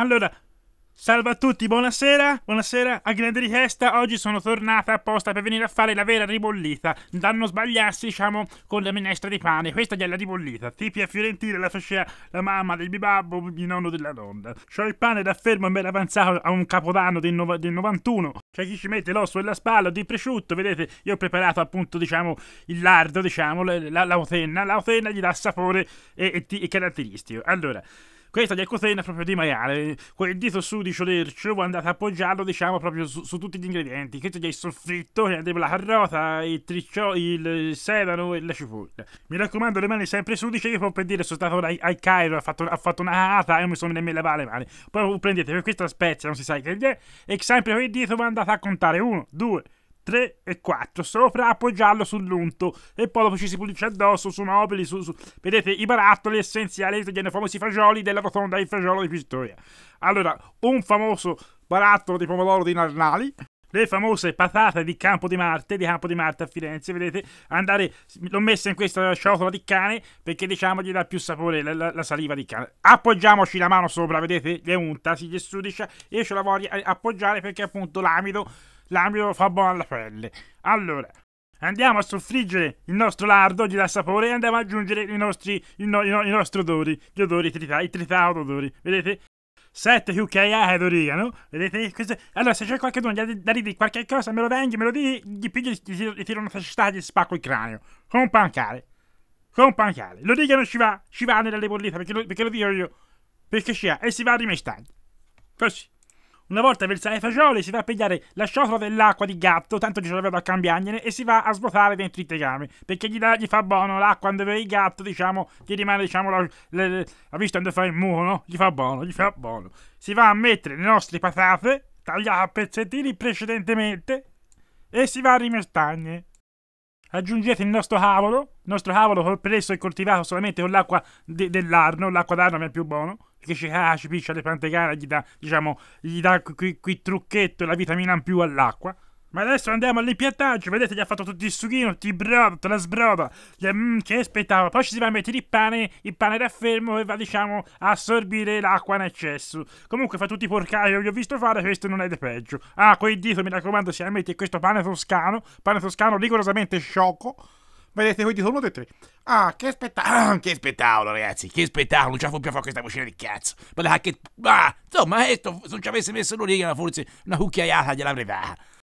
Allora, Salve a tutti, buonasera, buonasera, a grande richiesta, oggi sono tornata apposta per venire a fare la vera ribollita, da non sbagliarsi diciamo con la minestra di pane, questa è la ribollita, tipi a Fiorentina la faceva la mamma del bibabbo, il nonno della nonna, c'ho il pane da fermo e me l'avanzato a un capodanno del, no del 91, c'è chi ci mette l'osso e la spalla di presciutto, vedete, io ho preparato appunto diciamo il lardo, diciamo, la, la, la otenna, la otenna gli dà sapore e, e, e caratteristico, allora questa diacosena è proprio di maiale, quel dito su di Sciolercio andate a appoggiarlo diciamo proprio su, su, tutti gli ingredienti, questo è il soffritto, la carota, il triccio, il sedano e la cipolla. Mi raccomando le mani sempre sudice, io poi per dire sono stato al, al Cairo, ha fatto, fatto, una cagata e non mi sono nemmeno lavato le mani. Poi prendete per questa spezia, non si sa che è, e sempre quel dito andate a contare 1, 2, 3 e 4 sopra, appoggiarlo sull'unto e poi dopo ci si pulisce addosso su mobili, su, su, vedete i barattoli essenziali dei famosi fagioli della rotonda il fagiolo di Pistoia. Allora, un famoso barattolo di pomodoro di Narnali, le famose patate di Campo di Marte, di Campo di Marte a Firenze, vedete, andare, l'ho messa in questa ciotola di cane perché diciamo gli dà più sapore la, la, la saliva di cane. Appoggiamoci la mano sopra, vedete, è unta, si gestisce, io ce la voglio appoggiare perché appunto l'amido la fa buona pelle. Allora, andiamo a soffriggere il nostro lardo, gli dà sapore e andiamo ad aggiungere i nostri, i, no, i, no, i nostri odori, gli odori trita, i tritato odori, vedete? 7 cucchiaiate d'origano, vedete? Questo... Allora, se c'è qualcuno da, da ridire qualche cosa, me lo vengi, me lo dici, gli piglio, gli, gli, gli tiro una cestata e gli spacco il cranio. Con un pancare. Con un pancare. L'origano ci va, ci va nella bollita, perché lo, perché lo dico io. Perché ci ha, e si va rimestando. Così. Una volta versare i fagioli si va a pigliare la sciotola dell'acqua di gatto, tanto ci sarebbero a cambiargliene, e si va a svuotare dentro i tegami, perché gli, da, gli fa buono l'acqua dove il gatto, diciamo, gli rimane, diciamo, la, la, la, la vista dove fa il muro, no? Gli fa buono, gli fa buono. Si va a mettere le nostre patate, tagliate a pezzettini precedentemente, e si va a rimestagne. Aggiungete il nostro cavolo, il nostro cavolo presso e coltivato solamente con l'acqua de, dell'arno, l'acqua d'arno è più buono che ci, ah, ci piccia le piante care, gli dà, diciamo, gli dà qui, qui trucchetto e la vitamina in più all'acqua. Ma adesso andiamo all'impiantaggio, vedete gli ha fatto tutto il sughino, ti broda, te la sbroda. Mm, che aspettavo, poi ci si va a mettere il pane, il pane fermo e va diciamo a assorbire l'acqua in eccesso. Comunque fa tutti i porcari che gli ho visto fare, questo non è di peggio. Ah, quel dito mi raccomando si metti questo pane toscano, pane toscano rigorosamente sciocco Vedete voi di turno tutti. Ah, che spettacolo! Ah, che spettacolo, ragazzi! Che spettacolo! Non ce la fu più a fare questa cucina di cazzo! Ma che. Ah, insomma, questo, eh, se non ci avesse messo l'origine, forse una cucchiaiata gliel'avrei data.